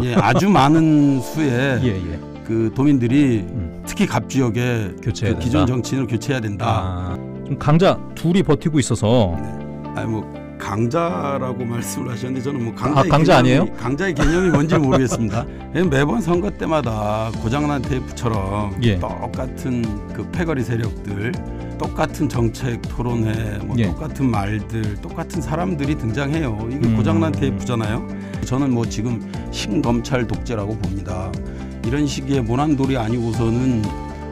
예, 예, 아주 많은 수의 예, 예. 그 도민들이 음. 특히 갑 지역에 교체그 기존 정치인을 교체해야 된다. 아, 좀 강자 둘이 버티고 있어서 네. 아니 뭐 강자라고 말씀을 하셨는데 저는 뭐 강자의 아, 강자 개념이, 아니에요? 강자의 개념이 뭔지 모르겠습니다. 매번 선거 때마다 고장난 테이프처럼 예. 똑같은 그 패거리 세력들 똑같은 정책 토론회, 뭐 예. 똑같은 말들, 똑같은 사람들이 등장해요. 이게 음. 고장난 테이프잖아요. 저는 뭐 지금 신검찰 독재라고 봅니다. 이런 식의 모난돌이 아니고서는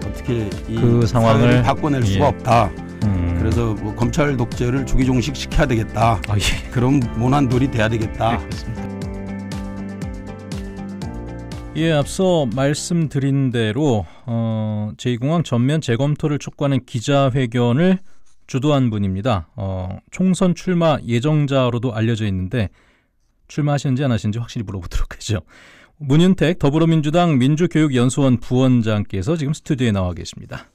어떻게 이그 상황을 바꿔낼 수가 예. 없다. 음. 그래서 뭐 검찰 독재를 주기종식 시켜야 되겠다. 아, 예. 그런 모난돌이 돼야 되겠다. 알겠습니다. 예, 예, 앞서 말씀드린 대로 어, 제2공항 전면 재검토를 촉구하는 기자회견을 주도한 분입니다. 어, 총선 출마 예정자로도 알려져 있는데 출마하시는지 안 하시는지 확실히 물어보도록 하죠. 문윤택 더불어민주당 민주교육연수원 부원장께서 지금 스튜디오에 나와 계십니다.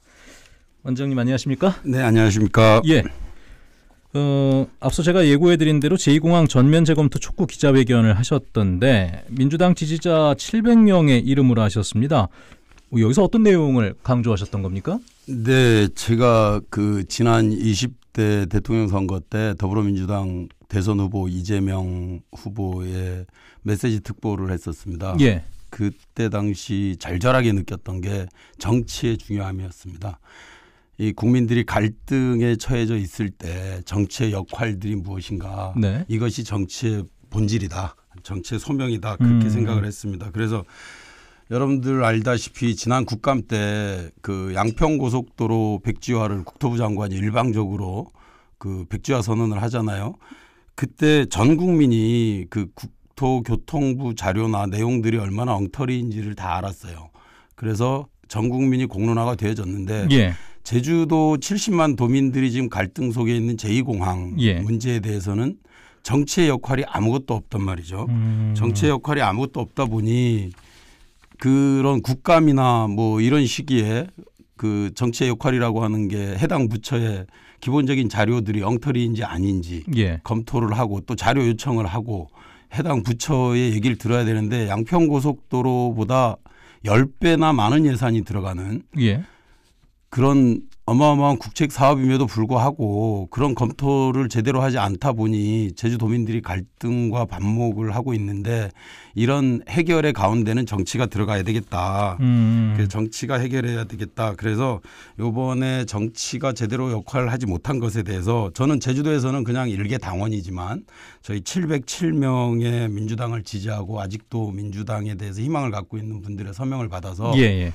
원장님 안녕하십니까? 네, 안녕하십니까? 예. 어, 앞서 제가 예고해 드린 대로 제2공항 전면 재검토 촉구 기자회견을 하셨던데 민주당 지지자 700명의 이름으로 하셨습니다. 뭐 여기서 어떤 내용을 강조하셨던 겁니까? 네, 제가 그 지난 20대 대통령 선거 때 더불어민주당 대선 후보 이재명 후보의 메시지 특보를 했었습니다. 예. 그때 당시 절절하게 느꼈던 게 정치의 중요함이었습니다. 이 국민들이 갈등에 처해져 있을 때 정치의 역할들이 무엇인가 네. 이것이 정치의 본질이다 정치의 소명이다 그렇게 음. 생각을 했습니다 그래서 여러분들 알다시피 지난 국감 때 그 양평고속도로 백지화를 국토부 장관이 일방적으로 그 백지화 선언을 하잖아요. 그때 전 국민이 그 국토교통부 자료나 내용들이 얼마나 엉터리인지를 다 알았어요. 그래서 전 국민이 공론화가 되어졌는데 예. 제주도 70만 도민들이 지금 갈등 속에 있는 제2공항 예. 문제에 대해서는 정치의 역할이 아무것도 없단 말이죠. 음. 정치의 역할이 아무것도 없다 보니 그런 국감이나 뭐 이런 시기에 그 정치의 역할이라고 하는 게 해당 부처의 기본적인 자료들이 엉터리인지 아닌지 예. 검토를 하고 또 자료 요청을 하고 해당 부처의 얘기를 들어야 되는데 양평고속도로보다 열배나 많은 예산이 들어가는 예. 그런 어마어마한 국책 사업임에도 불구하고 그런 검토를 제대로 하지 않다 보니 제주도민들이 갈등과 반목을 하고 있는데 이런 해결의 가운데는 정치가 들어가야 되겠다. 음. 그 정치가 해결해야 되겠다. 그래서 요번에 정치가 제대로 역할을 하지 못한 것에 대해서 저는 제주도에서는 그냥 일개 당원이지만 저희 707명의 민주당을 지지하고 아직도 민주당에 대해서 희망을 갖고 있는 분들의 서명을 받아서 예, 예.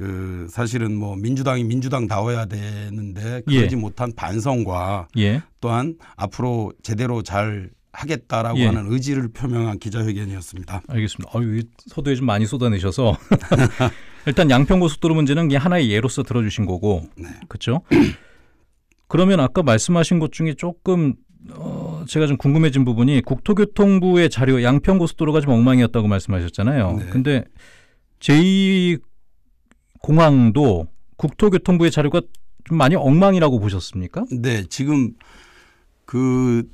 그 사실은 뭐 민주당이 민주당다워야 되는데 예. 그러지 예. 못한 반성과 예. 또한 앞으로 제대로 잘 하겠다라고 예. 하는 의지를 표명한 기자회견이었습니다. 알겠습니다. 아유, 서두에 좀 많이 쏟아내셔서 일단 양평고속도로 문제는 하나의 예로서 들어주신 거고, 네. 그렇죠? 그러면 아까 말씀하신 것 중에 조금 어, 제가 좀 궁금해진 부분이 국토교통부의 자료 양평고속도로가 좀 엉망이었다고 말씀하셨잖아요. 네. 근데 제2 공항도 국토교통부의 자료가 좀 많이 엉망이라고 보셨습니까? 네, 지금 그,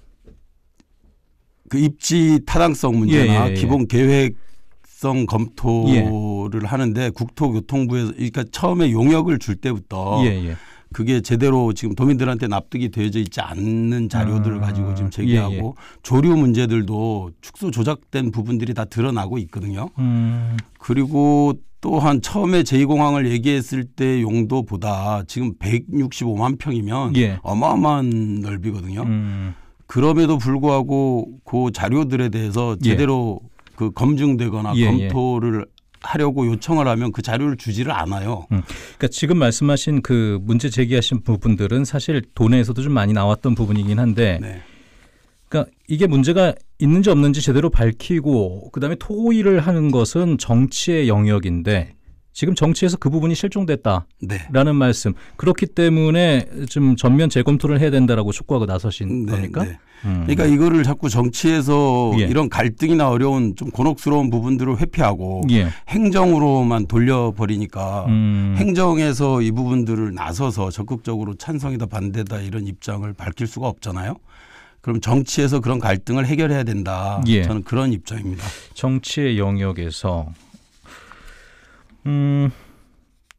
그 입지 타당성 문제나 예, 예, 예. 기본 계획성 예. 검토를 하는데 국토교통부에서 그러니까 처음에 용역을 줄 때부터 예, 예. 그게 제대로 지금 도민들한테 납득이 되어져 있지 않는 자료들을 아, 가지고 지금 제기하고 예, 예. 조류 문제들도 축소 조작된 부분들이 다 드러나고 있거든요. 음. 그리고 또한 처음에 제2공항을 얘기했을 때 용도보다 지금 165만 평이면 예. 어마어마한 넓이거든요. 음. 그럼에도 불구하고 그 자료들에 대해서 예. 제대로 예. 그 검증되거나 예, 예, 검토를 하려고 요청을 하면 그 자료를 주지를 않아요. 음. 그러니까 지금 말씀하신 그 문제 제기하신 부분들은 사실 돈에서도 좀 많이 나왔던 부분이긴 한데 네. 그러니까 이게 문제가 있는지 없는지 제대로 밝히고 그다음에 토의를 하는 것은 정치의 영역인데 지금 정치에서 그 부분이 네. 실종됐다라는 네. 말씀. 그렇기 때문에 좀 전면 재검토를 해야 된다라고 촉구하고 나서신 네, 겁니까? 네. 음. 그러니까 이거를 자꾸 정치에서 예. 이런 갈등이나 어려운 좀 곤혹스러운 부분들을 회피하고 예. 행정으로만 돌려버리니까 음. 행정에서 이 부분들을 나서서 적극적으로 찬성이다 반대다 이런 입장을 밝힐 수가 없잖아요. 그럼 정치에서 그런 갈등을 해결해야 된다. 예. 저는 그런 입장입니다. 정치의 영역에서 음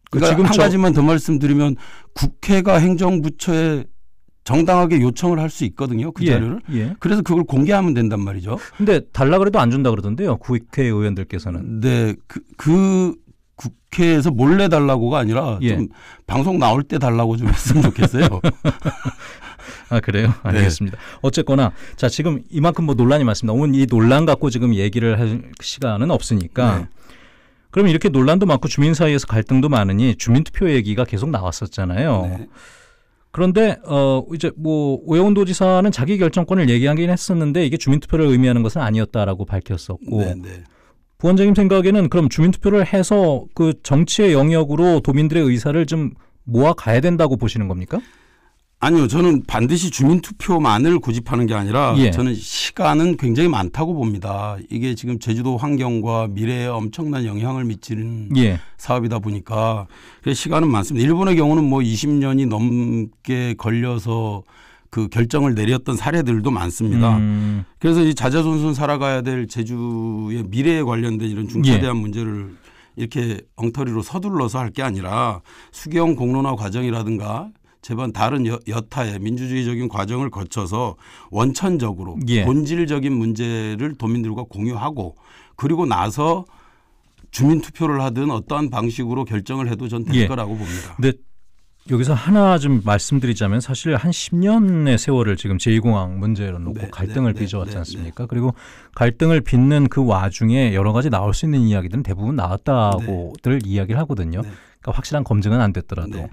그 그러니까 지금 한 저... 가지만 더 말씀드리면 국회가 행정부처에 정당하게 요청을 할 수 있거든요. 그 예, 자료를. 예. 그래서 그걸 공개하면 된단 말이죠. 근데 달라 그래도 안 준다 그러던데요. 국회의원들께서는. 네. 그, 그 국회에서 몰래 달라고가 아니라 예. 좀 방송 나올 때 달라고 좀 했으면 좋겠어요. 아 그래요? 네. 알겠습니다. 네. 어쨌거나 자 지금 이만큼 뭐 논란이 많습니다. 오늘 이 논란 갖고 지금 얘기를 할 시간은 없으니까 네. 그럼 이렇게 논란도 많고 주민 사이에서 갈등도 많으니 주민투표 얘기가 계속 나왔었잖아요. 네. 그런데 어 이제 뭐 오영훈 도지사는 자기 결정권을 얘기하긴 했었는데 이게 주민투표를 의미하는 것은 아니었다라고 밝혔었고 네, 네. 부원장님 생각에는 그럼 주민투표를 해서 그 정치의 영역으로 도민들의 의사를 좀 모아 가야 된다고 보시는 겁니까? 아니요, 저는 반드시 주민투표만을 고집하는 게 아니라 예. 저는 시간은 굉장히 많다고 봅니다. 이게 지금 제주도 환경과 미래에 엄청난 영향을 미치는 예. 사업이다 보니까 시간은 많습니다. 일본의 경우는 뭐 20년이 넘게 걸려서 그 결정을 내렸던 사례들도 많습니다. 음. 그래서 이 자자손손 살아가야 될 제주의 미래에 관련된 이런 중차대한 예. 문제를 이렇게 엉터리로 서둘러서 할 게 아니라 수경 공론화 과정이라든가 제반 다른 여, 타의 민주주의적인 과정을 거쳐서 원천적으로 예. 본질적인 문제를 도민들과 공유하고 그리고 나서 주민 투표를 하든 어떠한 방식으로 결정을 해도 전될 예. 거라고 봅니다. 네. 여기서 하나 좀 말씀드리자면 사실 한 10년의 세월을 지금 제2공항 문제로 놓고 네, 갈등을 네, 빚어왔지 네, 네 않습니까? 네. 그리고 갈등을 빚는 그 와중에 여러 가지 나올 수 있는 이야기들은 대부분 나왔다고들 네. 이야기를 하거든요. 그러니까 확실한 검증은 안 됐더라도.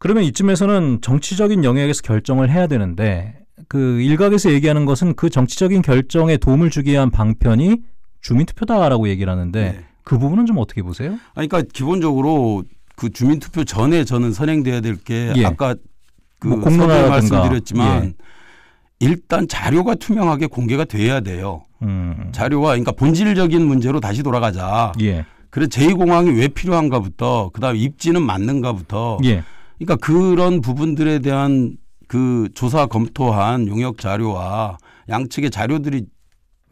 그러면 이쯤에서는 정치적인 영역에서 결정을 해야 되는데 그 일각에서 얘기하는 것은 그 정치적인 결정에 도움을 주기 위한 방편이 주민투표다라고 얘기를 하는데 네. 그 부분은 좀 어떻게 보세요? 아니, 그러니까 기본적으로 그 주민투표 전에 저는 선행돼야 될게 예. 아까 그 뭐 공론화 말씀드렸지만 예. 일단 자료가 투명하게 공개가 돼야 돼요. 음. 자료가 그러니까 본질적인 문제로 다시 돌아가자. 예. 그래 제2공항이 왜 필요한가부터 그다음 입지는 맞는가부터 예. 그러니까 그런 부분들에 대한 그 조사 검토한 용역 자료와 양측의 자료들이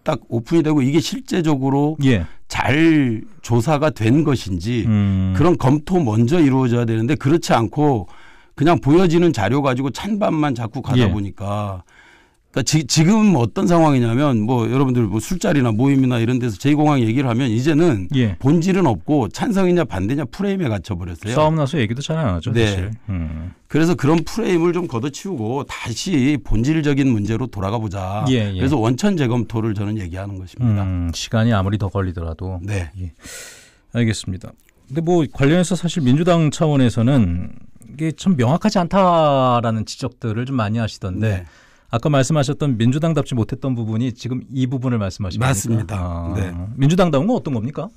딱 오픈이 되고 이게 실제적으로 예. 잘 조사가 된 것인지 음. 그런 검토 먼저 이루어져야 되는데 그렇지 않고 그냥 보여지는 자료 가지고 찬반만 자꾸 가다 예. 보니까 그러니까 지, 금 어떤 상황이냐면 뭐 여러분들 뭐 술자리나 모임이나 이런 데서 제2공항 얘기를 하면 이제는 예. 본질은 없고 찬성이냐 반대냐 프레임에 갇혀버렸어요. 싸움 나서 얘기도 잘 안 하죠. 네. 음. 그래서 그런 프레임을 좀 걷어치우고 다시 본질적인 문제로 돌아가 보자. 예, 예. 그래서 원천 재검토를 저는 얘기하는 것입니다. 음, 시간이 아무리 더 걸리더라도. 네. 예. 알겠습니다. 근데 뭐 관련해서 사실 민주당 차원에서는 이게 참 명확하지 않다라는 지적들을 좀 많이 하시던데 네. 아까 말씀하셨던 민주당답지 못했던 부분이 지금 이 부분을 말씀하신 겁니까? 맞습니다. 아, 네. 민주당다운 건 어떤 겁니까?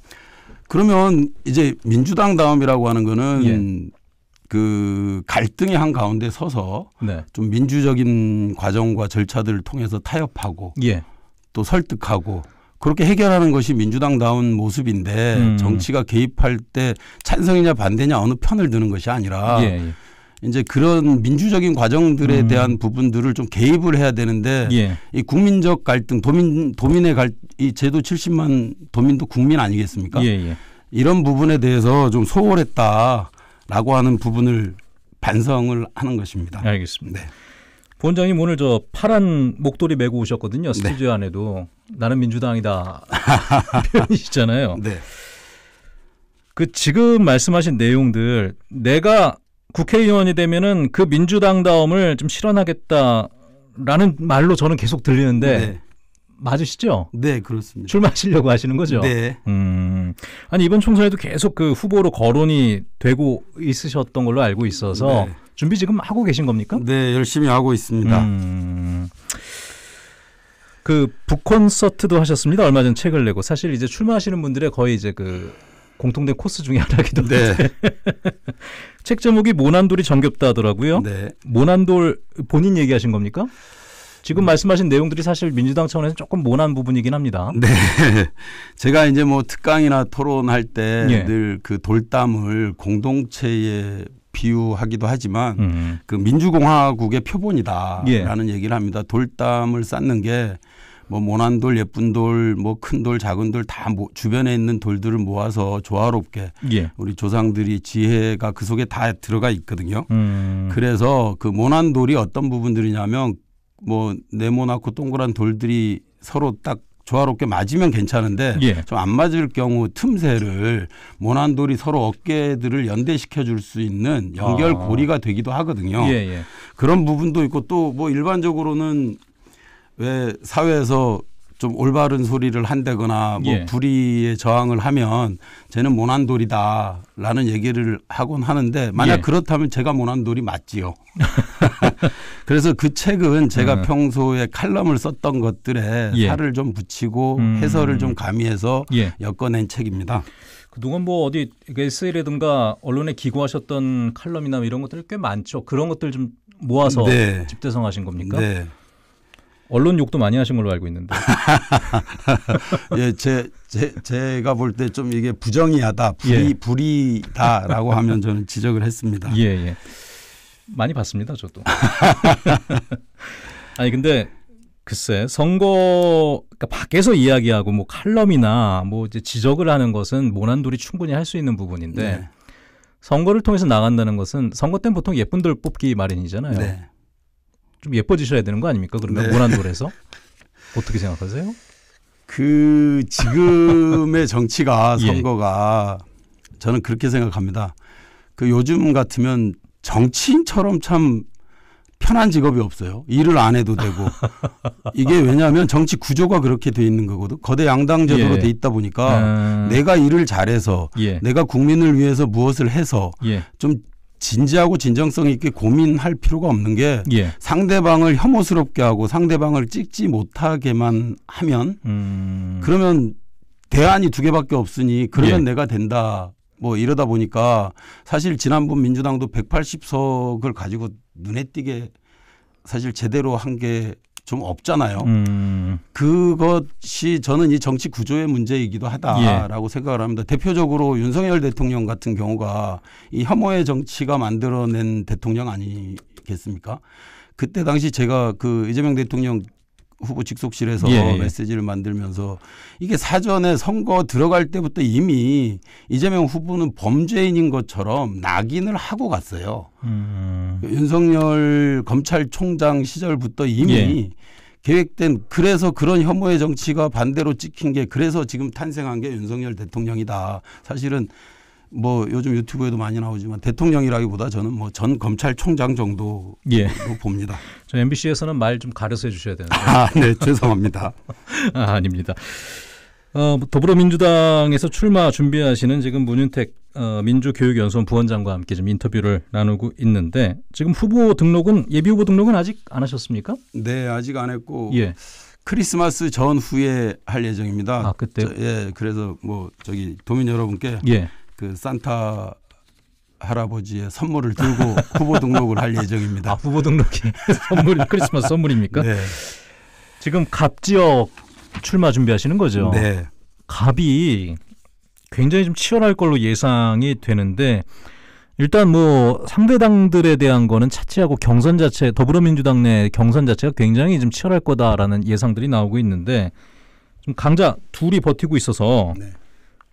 그러면 이제 민주당다움이라고 하는 거는 예. 그 갈등의 한 가운데 서서 네. 좀 민주적인 과정과 절차들을 통해서 타협하고 예. 또 설득하고 그렇게 해결하는 것이 민주당다운 모습인데 음. 정치가 개입할 때 찬성이냐 반대냐 어느 편을 드는 것이 아니라 예. 예. 이제 그런 민주적인 과정들에 음. 대한 부분들을 좀 개입을 해야 되는데 예. 이 국민적 갈등 도민 도민의 갈 이 제도 70만 도민도 국민 아니겠습니까? 예예. 예. 이런 부분에 대해서 좀 소홀했다라고 하는 부분을 반성을 하는 것입니다. 알겠습니다. 네. 본장님 오늘 저 파란 목도리 메고 오셨거든요. 네. 스튜디오 네. 안에도 나는 민주당이다 표현이시잖아요. 네. 그 지금 말씀하신 내용들 내가 국회의원이 되면은 그 민주당다움을 좀 실현하겠다라는 말로 저는 계속 들리는데 네. 맞으시죠? 네, 그렇습니다. 출마하시려고 하시는 거죠? 네. 음. 아니 이번 총선에도 계속 그 후보로 거론이 되고 있으셨던 걸로 알고 있어서 네. 준비 지금 하고 계신 겁니까? 네, 열심히 하고 있습니다. 음. 그 북콘서트도 하셨습니다. 얼마 전 책을 내고 사실 이제 출마하시는 분들의 거의 이제 그 공통된 코스 중에 하나기도 이 네. 한데 네. 책 제목이 모난돌이 정겹다 하더라고요. 네. 모난돌 본인 얘기하신 겁니까? 지금 말씀하신 내용들이 사실 민주당 차원에서 조금 모난 부분이긴 합니다. 네. 제가 이제 뭐 특강이나 토론할 때 늘그 예. 그 돌담을 공동체에 비유하기도 하지만 음. 그 민주공화국의 표본이다라는 예. 얘기를 합니다. 돌담을 쌓는 게뭐 모난 돌, 예쁜 돌, 뭐 큰 돌, 작은 돌 다 주변에 있는 돌들을 모아서 조화롭게 예. 우리 조상들이 지혜가 그 속에 다 들어가 있거든요. 음. 그래서 그 모난 돌이 어떤 부분들이냐면 뭐 네모나고 동그란 돌들이 서로 딱 조화롭게 맞으면 괜찮은데 예. 좀안 맞을 경우 틈새를 모난 돌이 서로 어깨들을 연대시켜 줄 수 있는 연결 아. 고리가 되기도 하거든요. 예예. 예. 그런 부분도 있고 또 뭐 일반적으로는 왜 사회에서 좀 올바른 소리를 한다거나 뭐 예. 불의에 저항을 하면 쟤는 모난돌이다라는 얘기를 하곤 하는데 만약 예. 그렇다면 제가 모난돌이 맞지요. 그래서 그 책은 제가 음. 평소에 칼럼을 썼던 것들에 예. 살을 좀 붙이고 음. 해설을 좀 가미해서 예. 엮어낸 책입니다. 그동안 뭐 어디 SL이라든가 언론에 기고하셨던 칼럼이나 이런 것들 이꽤 많죠. 그런 것들 좀 모아서 네. 집대성하신 겁니까? 네. 언론 욕도 많이 하신 걸로 알고 있는데. 예, 제, 제 제가 볼 때 좀 이게 부정이하다, 불이 예. 불이다라고 하면 저는 지적을 했습니다. 예, 예. 많이 봤습니다, 저도. 아니 근데 글쎄 선거 그러니까 밖에서 이야기하고 뭐 칼럼이나 뭐 이제 지적을 하는 것은 모난돌이 충분히 할 수 있는 부분인데 네. 선거를 통해서 나간다는 것은 선거 때는 보통 예쁜돌 뽑기 마련이잖아요. 네. 좀 예뻐지셔야 되는 거 아닙니까? 그러면 네. 모난돌에서 어떻게 생각하세요? 그 지금의 정치가 예. 선거가 저는 그렇게 생각합니다. 그 요즘 같으면 정치인처럼 참 편한 직업이 없어요. 일을 안 해도 되고 이게 왜냐하면 정치 구조가 그렇게 돼 있는 거거든. 거대 양당 제도로 예. 돼 있다 보니까 음. 내가 일을 잘해서 예. 내가 국민을 위해서 무엇을 해서 예. 좀 진지하고 진정성 있게 고민할 필요가 없는 게 예. 상대방을 혐오스럽게 하고 상대방을 찍지 못하게만 하면 음. 그러면 대안이 두 개밖에 없으니 그러면 예. 내가 된다. 뭐 이러다 보니까 사실 지난번 민주당도 180석을 가지고 눈에 띄게 사실 제대로 한게 좀 없잖아요. 음. 그것이 저는 이 정치 구조의 문제이기도 하다라고 예. 생각을 합니다. 대표적으로 윤석열 대통령 같은 경우가 이 혐오의 정치가 만들어낸 대통령 아니겠습니까? 그때 당시 제가 그 이재명 대통령 후보 직속실에서 예, 예. 메시지를 만들면서 이게 사전에 선거 들어갈 때부터 이미 이재명 후보는 범죄인인 것처럼 낙인을 하고 갔어요. 음. 윤석열 검찰총장 시절부터 이미 예. 계획된 그래서 그런 혐오의 정치가 반대로 찍힌 게 그래서 지금 탄생한 게 윤석열 대통령이다. 사실은 뭐 요즘 유튜브에도 많이 나오지만 대통령이라기보다 저는 뭐 전 검찰총장 정도로 예. 봅니다. 저 MBC에서는 말 좀 가려서 해주셔야 되는데. 아, 네, 죄송합니다. 아, 아닙니다. 어, 뭐 더불어민주당에서 출마 준비하시는 지금 문윤택 어, 민주교육연수원 부원장과 함께 좀 인터뷰를 나누고 있는데 지금 후보 등록은 예비 후보 등록은 아직 안 하셨습니까? 네, 아직 안 했고 예. 크리스마스 전후에 할 예정입니다. 아, 그때. 저, 예, 그래서 뭐 저기 도민 여러분께 예. 그 산타 할아버지의 선물을 들고 후보 등록을 할 예정입니다. 아, 후보 등록이 선물 크리스마스 선물입니까? 네. 지금 갑 지역 출마 준비하시는 거죠? 네. 갑이 굉장히 좀 치열할 걸로 예상이 되는데 일단 뭐 상대 당들에 대한 거는 차치하고 경선 자체 더불어민주당 내 경선 자체가 굉장히 좀 치열할 거다라는 예상들이 나오고 있는데 좀 강자 둘이 버티고 있어서 네.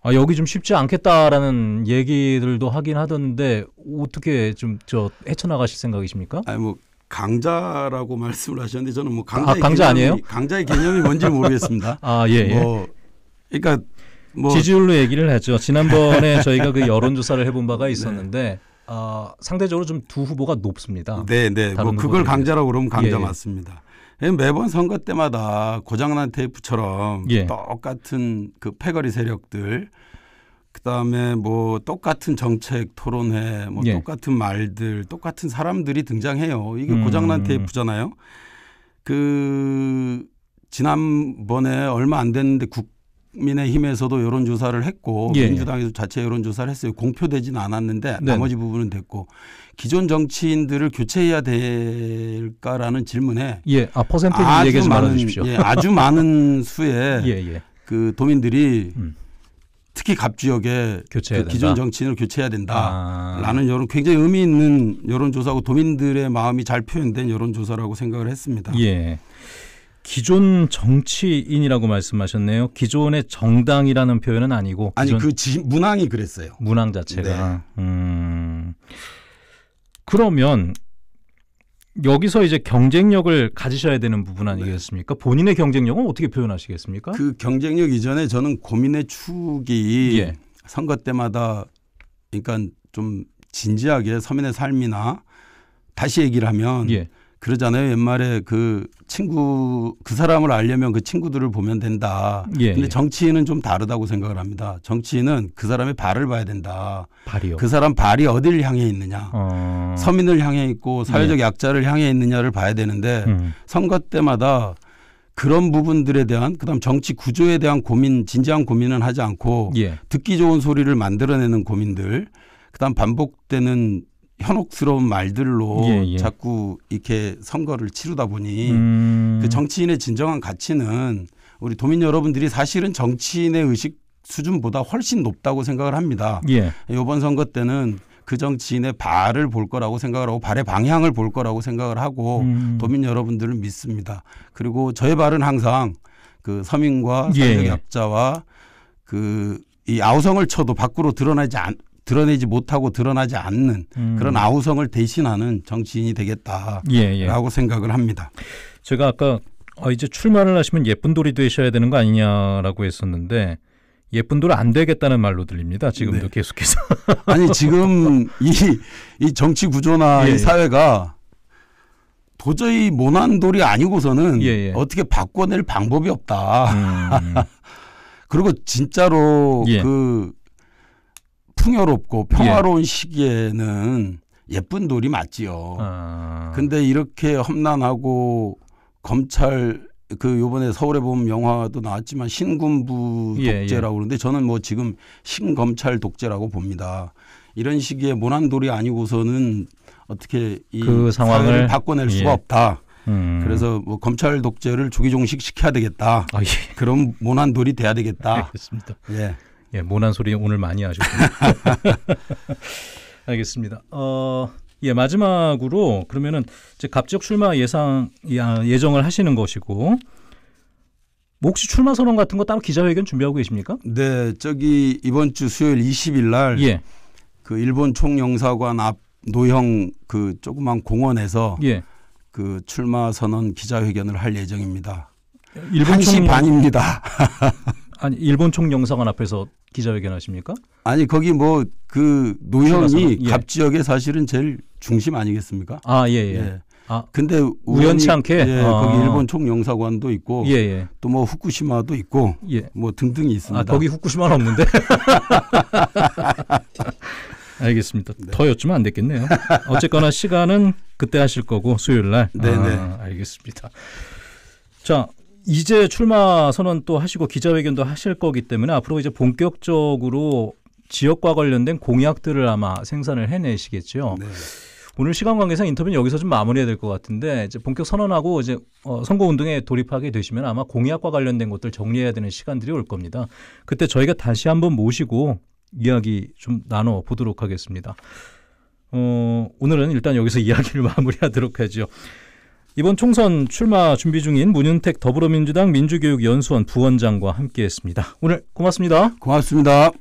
아, 여기 좀 쉽지 않겠다라는 얘기들도 하긴 하던데 어떻게 좀 저 헤쳐나가실 생각이십니까? 아니 뭐 강자라고 말씀을 하셨는데 저는 뭐 강자의 아, 강자 개념이, 아니에요? 강자의 개념이 뭔지 모르겠습니다. 아 예. 예. 뭐 그러니까 뭐 지지율로 얘기를 했죠. 지난번에 저희가 그 여론 조사를 해본 바가 네. 있었는데 네. 어, 상대적으로 좀 두 후보가 높습니다. 네, 네. 뭐 그걸 강자라고 그러면 강자 예. 예. 맞습니다. 예, 매번 선거 때마다 고장난 테이프처럼 예. 똑같은 그 패거리 세력들 그다음에 뭐 똑같은 정책 토론회 뭐 예. 똑같은 말들 똑같은 사람들이 등장해요. 이게 음. 고장난 테이프잖아요. 그 지난번에 얼마 안 됐는데 국 국민의힘에서도 여론 조사를 했고 예. 민주당에서 자체 여론 조사를 했어요. 공표되지는 않았는데 네. 나머지 부분은 됐고 기존 정치인들을 교체해야 될까라는 질문에 예. 아 퍼센테이지 얘기 좀 많은, 주십시오 예, 아주 많은 수의 예, 예, 그 도민들이 음. 특히 갑 지역에 그 기존 정치인을 교체해야 된다라는 아. 여론 굉장히 의미 있는 여론 조사고 도민들의 마음이 잘 표현된 여론 조사라고 생각을 했습니다. 예. 기존 정치인이라고 말씀하셨네요. 기존의 정당이라는 표현은 아니고 아니 그 지, 문항이 그랬어요. 문항 자체가 네. 음. 그러면 여기서 이제 경쟁력을 가지셔야 되는 부분 아니겠습니까? 네. 본인의 경쟁력은 어떻게 표현하시겠습니까? 그 경쟁력 이전에 저는 고민의 축이 예. 선거 때마다 그러니까 좀 진지하게 서민의 삶이나 다시 얘기를 하면 예. 그러잖아요. 옛말에 그 친구 그 사람을 알려면 그 친구들을 보면 된다. 예, 근데 예. 정치인은 좀 다르다고 생각을 합니다. 정치인은 그 사람의 발을 봐야 된다. 발이요. 그 사람 발이 어디를 향해 있느냐. 어... 서민을 향해 있고 사회적 예. 약자를 향해 있느냐를 봐야 되는데 음. 선거 때마다 그런 부분들에 대한 그다음 정치 구조에 대한 고민 진지한 고민은 하지 않고 예. 듣기 좋은 소리를 만들어내는 고민들 그다음 반복되는 현혹스러운 말들로 예, 예. 자꾸 이렇게 선거를 치르다 보니 음. 그 정치인의 진정한 가치는 우리 도민 여러분들이 사실은 정치인의 의식 수준보다 훨씬 높다고 생각을 합니다. 예. 이번 선거 때는 그 정치인의 발을 볼 거라고 생각을 하고 발의 방향을 볼 거라고 생각을 하고 음. 도민 여러분들을 믿습니다. 그리고 저의 발은 항상 그 서민과 예, 사회적 예. 약자와 그 이 아우성을 쳐도 밖으로 드러나지 않, 드러내지 못하고 드러나지 않는 음. 그런 아우성을 대신하는 정치인이 되겠다라고 예, 예. 생각을 합니다. 제가 아까 어, 이제 출마를 하시면 예쁜 돌이 되셔야 되는 거 아니냐라고 했었는데 예쁜 돌 안 되겠다는 말로 들립니다. 지금도 네. 계속해서. 아니 지금 이, 이 정치 구조나 예, 이 예. 사회가 도저히 모난 돌이 아니고서는 예, 예. 어떻게 바꿔낼 방법이 없다. 음. 그리고 진짜로 그 풍요롭고 예. 평화로운 예. 시기에는 예쁜 돌이 맞지요. 아. 근데 이렇게 험난하고 검찰 그 요번에 서울에 보면 영화도 나왔지만 신군부 예, 독재라고 예. 그러는데 저는 뭐 지금 신검찰 독재라고 봅니다. 이런 시기에 모난 돌이 아니고서는 어떻게 이그 상황을 바꿔낼 예. 수가 없다. 음. 그래서 뭐 검찰 독재를 조기종식 시켜야 되겠다. 아, 그럼 모난 돌이 돼야 되겠다. 알겠습니다. 예. 예, 모난 소리 오늘 많이 하셨군요. 알겠습니다. 어, 예, 마지막으로 그러면은 이제 갑적 출마 예상 예정을 하시는 것이고 혹시 출마 선언 같은 거 따로 기자회견 준비하고 계십니까? 네, 저기 이번 주 수요일 20일 날 예. 그 일본 총영사관 앞 노형 그 조그만 공원에서 예. 그 출마 선언 기자회견을 할 예정입니다. 일본 1 반입니다. 아니 일본 총영사관 앞에서 기자회견하십니까? 아니 거기 뭐 그 노형이 예. 갑 지역에 사실은 제일 중심 아니겠습니까? 아 예. 예. 예. 아, 근데 우연치 않게 예, 아. 거기 일본 총영사관도 있고 예, 예. 또뭐 후쿠시마도 있고 예. 뭐 등등이 아, 있습니다. 아, 거기 후쿠시마는 없는데. 알겠습니다. 네. 더 여쭈면 안 됐겠네요. 어쨌거나 시간은 그때 하실 거고 수요일 날. 네, 네. 아, 알겠습니다. 자, 이제 출마 선언 또 하시고 기자회견도 하실 거기 때문에 앞으로 이제 본격적으로 지역과 관련된 공약들을 아마 생산을 해내시겠죠. 네. 오늘 시간 관계상 인터뷰는 여기서 좀 마무리해야 될 것 같은데 이제 본격 선언하고 이제 어, 선거 운동에 돌입하게 되시면 아마 공약과 관련된 것들 정리해야 되는 시간들이 올 겁니다. 그때 저희가 다시 한번 모시고 이야기 좀 나눠 보도록 하겠습니다. 어, 오늘은 일단 여기서 이야기를 마무리하도록 하죠. 이번 총선 출마 준비 중인 문윤택 더불어민주당 민주교육연수원 부원장과 함께했습니다. 오늘 고맙습니다. 고맙습니다.